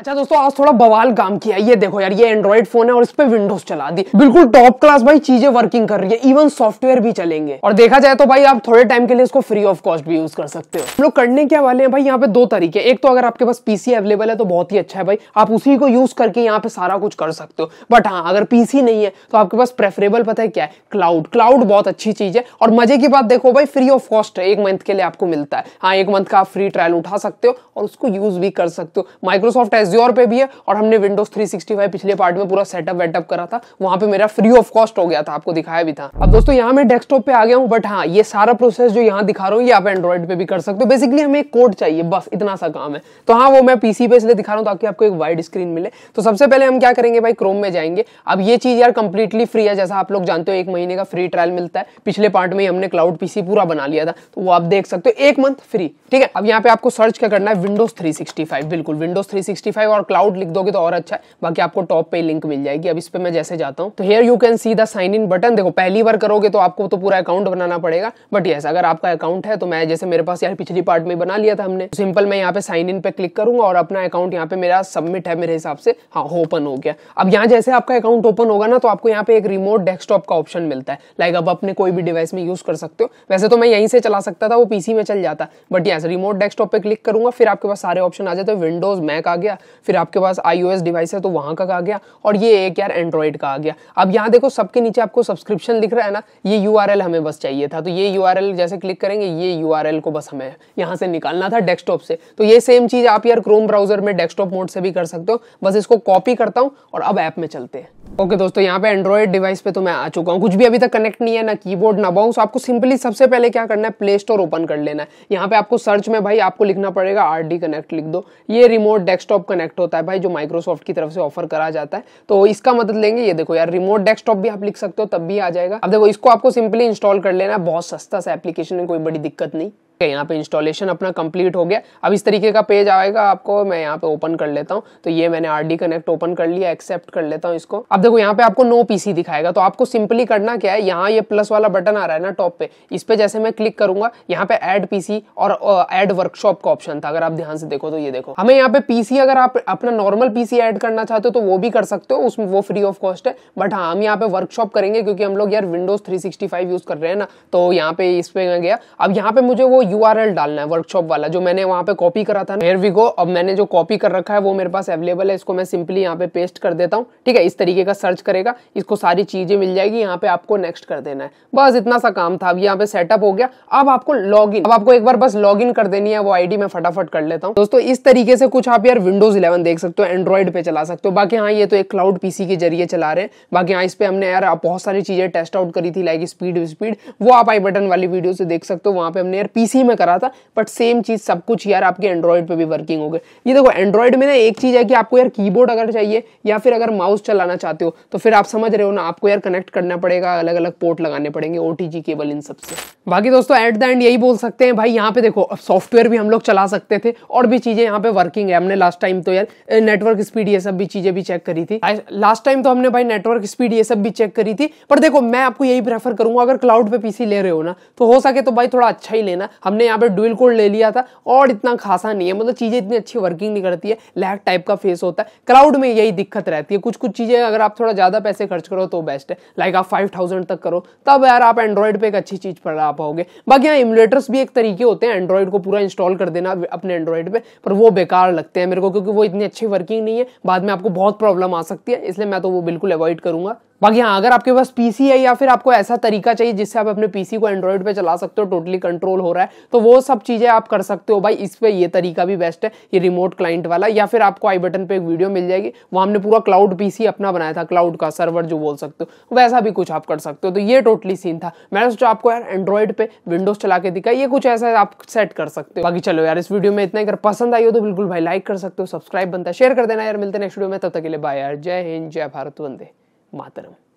अच्छा दोस्तों आज थोड़ा बवाल काम किया ये देखो यार ये एंड्रॉइड फोन है और इस पे विंडोज चला दी बिल्कुल टॉप क्लास भाई चीजें वर्किंग कर रही है इवन सॉफ्टवेयर भी चलेंगे और देखा जाए तो भाई आप थोड़े टाइम के लिए इसको फ्री ऑफ कॉस्ट भी यूज कर सकते हो हम लोग करने क्या वाले हैं भाई यहाँ पे दो तरीके एक तो अगर आपके पास पीसी अवेलेबल है तो बहुत ही अच्छा है भाई आप उसी को यूज करके यहाँ पे सारा कुछ कर सकते हो बट हाँ अगर पीसी नहीं है तो आपके पास प्रेफरेबल पता है क्या है क्लाउड क्लाउड बहुत अच्छी चीज है और मजे की बात देखो भाई फ्री ऑफ कॉस्ट है एक मंथ के लिए आपको मिलता है हाँ एक मंथ का आप फ्री ट्रायल उठा सकते हो और उसको यूज भी कर सकते हो माइक्रोसॉफ्ट एजियोर पे भी है और हमने विंडोज 365 पिछले पार्ट में पूरा सेटअप वेटअप करा था वहां पे मेरा फ्री ऑफ कॉस्ट हो गया था आपको दिखाया भी था अब दोस्तों यहाँ मैं डेस्कटॉप पे आ गया हूँ बट हाँ ये सारा प्रोसेस जो यहाँ दिखा रहा हूँ ये आप एंड्रॉइड पे भी कर सकते हो बेसिकली हमें एक कोड चाहिए बस इतना सा काम है तो हाँ वो मैं पीसी पे इसलिए दिखा रहा हूँ ताकि आपको एक वाइड स्क्रीन मिले तो सबसे पहले हम क्या करेंगे भाई क्रोम में जाएंगे अब ये चीज यार कंप्लीटली फ्री है जैसा आप लोग जानते हो एक महीने का फ्री ट्रायल मिलता है पिछले पार्ट में हमने क्लाउड पीसी पूरा बना लिया था तो वो आप देख सकते हो एक मंथ फ्री ठीक है अब यहाँ पे आपको सर्च क्या करना है विंडोज थ्री बिल्कुल विंडोज थ्री स्पॉटिफाई और क्लाउड लिख दोगे तो और अच्छा है बाकी आपको टॉप पे लिंक मिल जाएगी अब इस पर मैं जैसे जाता हूँ तो here you can see the sign in button देखो पहली बार करोगे तो आपको तो पूरा अकाउंट बनाना पड़ेगा बट यस अगर आपका अकाउंट है तो मैं जैसे मेरे पास यार पिछली पार्ट में बना लिया था हमने सिंपल मैं यहाँ पे साइन इन पे क्लिक करूंगा और अपना अकाउंट यहाँ पे मेरा सबमिट है मेरे हिसाब से हाँ ओपन हो गया अब यहाँ जैसे आपका अकाउंट ओपन होगा ना तो आपको यहाँ पे एक रिमोट डेस्कटॉप का ऑप्शन मिलता है लाइक अब अपने कोई भी डिवाइस में यूज कर सकते हो वैसे तो मैं यहीं से चला सकता था वो पीसी में चल जाता बट यस रिमोट डेस्कटॉप पे क्लिक करूंगा फिर आपके पास सारे ऑप्शन आ जाते हैं विंडोज मैक आ गया फिर आपके पास आई डिवाइस है तो वहां का आ गया और ये एक यार एंड्रॉइड का आ गया अब यहाँ देखो सबके नीचे आपको सब्सक्रिप्शन दिख रहा है ना ये यू हमें बस चाहिए था तो ये यू जैसे क्लिक करेंगे ये यू को बस हमें यहाँ से निकालना था डेस्कटॉप से तो ये सेम चीज़ आप यार क्रोम ब्राउजर में डेस्कटॉप मोड से भी कर सकते हो बस इसको कॉपी करता हूँ और अब ऐप में चलते हैं ओके okay, दोस्तों यहाँ पे एंड्रॉइड डिवाइस पे तो मैं आ चुका हूँ कुछ भी अभी तक कनेक्ट नहीं है ना कीबोर्ड ना बाउंस आपको सिंपली सबसे पहले क्या करना है प्ले स्टोर ओपन कर लेना है यहाँ पे आपको सर्च में भाई आपको लिखना पड़ेगा आर डी कनेक्ट लिख दो ये रिमोट डेस्कटॉप कनेक्ट होता है भाई जो माइक्रोसॉफ्ट की तरफ से ऑफर करा जाता है तो इसका मदद मतलब लेंगे ये देखो यार रिमोट डेस्कटॉप भी आप लिख सकते हो तब भी आ जाएगा अब देखो इसको आपको सिंपली इंस्टॉल कर लेना है बहुत सस्ता सा एप्लीकेशन है कोई बड़ी दिक्कत नहीं है यहाँ पे इंस्टॉलेशन अपना कंप्लीट हो गया अब इस तरीके का पेज आएगा आपको मैं यहाँ पे ओपन कर लेता हूँ तो ये मैंने आर कनेक्ट ओपन कर लिया एक्सेप्ट कर लेता हूँ इसको अब देखो यहाँ पे आपको नो पीसी दिखाएगा तो आपको सिंपली करना क्या है यहाँ ये प्लस वाला बटन आ रहा है ना टॉप पे इस पे जैसे मैं क्लिक करूंगा यहाँ पे एड पीसी और एड वर्कशॉप का ऑप्शन था अगर आप ध्यान से देखो तो ये देखो हमें यहाँ पे पीसी अगर आप अपना नॉर्मल पीसी एड करना चाहते हो तो वो भी कर सकते हो उसमें वो फ्री ऑफ कॉस्ट है बट हाँ हम यहाँ पे वर्कशॉप करेंगे क्योंकि हम लोग यार विंडोज थ्री यूज कर रहे हैं ना तो यहाँ पे इस पे गया अब यहाँ पे मुझे वो यू डालना है वर्कशॉप वाला जो मैंने वहां पे कॉपी करा था हेयर वी गो अब मैंने जो कॉपी कर रखा है वो मेरे पास अवेलेबल है इसको मैं सिंपली यहाँ पे पेस्ट कर देता हूँ ठीक है इस तरीके का सर्च करेगा इसको सारी चीजें मिल जाएगी यहाँ पे आपको नेक्स्ट कर देना है बस इतना सा काम था अब यहाँ पे सेटअप हो गया अब आपको लॉग अब आपको एक बार बस लॉग कर देनी है वो आई मैं फटाफट कर लेता हूँ दोस्तों इस तरीके से कुछ आप यार विंडोज इलेवन देख सकते हो एंड्रॉइड पे चला सकते हो बाकी हाँ ये तो एक क्लाउड पीसी के जरिए चला रहे हैं बाकी हाँ इस पे हमने यार बहुत सारी चीजें टेस्ट आउट करी थी लाइक स्पीड स्पीड वो आप आई बटन वाली वीडियो से देख सकते हो वहां पे हमने यार पीसी इसी में करा था बट सेम चीज़ सब कुछ यार आपके एंड्रॉइड पे भी वर्किंग होगी ये देखो एंड्रॉइड में ना एक चीज़ है कि आपको यार कीबोर्ड अगर चाहिए या फिर अगर माउस चलाना चाहते हो तो फिर आप समझ रहे हो ना आपको यार कनेक्ट करना पड़ेगा अलग अलग पोर्ट लगाने पड़ेंगे ओ केबल इन सबसे बाकी दोस्तों एट द एंड यही बोल सकते हैं भाई यहाँ पे देखो अब सॉफ्टवेयर भी हम लोग चला सकते थे और भी चीज़ें यहाँ पे वर्किंग है हमने लास्ट टाइम तो यार नेटवर्क स्पीड ये सब भी चीज़ें भी चेक करी थी लास्ट टाइम तो हमने भाई नेटवर्क स्पीड ये सब भी चेक करी थी पर देखो मैं आपको यही प्रेफर करूंगा अगर क्लाउड पे पीसी ले रहे हो ना तो हो सके तो भाई थोड़ा अच्छा ही लेना हमने यहाँ पर डुअल कोड ले लिया था और इतना खासा नहीं है मतलब चीज़ें इतनी अच्छी वर्किंग नहीं करती है लैग टाइप का फेस होता है क्राउड में यही दिक्कत रहती है कुछ कुछ चीज़ें अगर आप थोड़ा ज़्यादा पैसे खर्च करो तो बेस्ट है लाइक आप फाइव थाउजेंड तक करो तब यार आप एंड्रॉइड पर एक अच्छी चीज़ पर आ पाओगे बाकी यहाँ इमुलेटर्स भी एक तरीके होते हैं एंड्रॉइड को पूरा इंस्टॉल कर देना अपने एंड्रॉइड पे पर वो बेकार लगते हैं मेरे को क्योंकि वो इतनी अच्छी वर्किंग नहीं है बाद में आपको बहुत प्रॉब्लम आ सकती है इसलिए मैं तो वो बिल्कुल अवॉइड करूंगा बाकी हाँ अगर आपके पास पीसी है या फिर आपको ऐसा तरीका चाहिए जिससे आप अपने पीसी को एंड्रॉइड पे चला सकते हो टोटली कंट्रोल हो रहा है तो वो सब चीज़ें आप कर सकते हो भाई इस पर ये तरीका भी बेस्ट है ये रिमोट क्लाइंट वाला या फिर आपको आई बटन पर एक वीडियो मिल जाएगी वहां हमने पूरा क्लाउड पीसी अपना बनाया था क्लाउड का सर्वर जो बोल सकते हो वैसा भी कुछ आप कर सकते हो तो ये टोटली सीन था मैंने सोचा आपको यार एंड्रॉइड पे विंडोज चला के दिखाई ये कुछ ऐसा आप सेट कर सकते हो बाकी चलो यार इस वीडियो में इतना अगर पसंद आई हो तो बिल्कुल भाई लाइक कर सकते हो सब्सक्राइब बनता है शेयर कर देना यार मिलते नेक्स्ट वीडियो में तब तक के लिए बाय यार जय हिंद जय भारत वंदे मातरम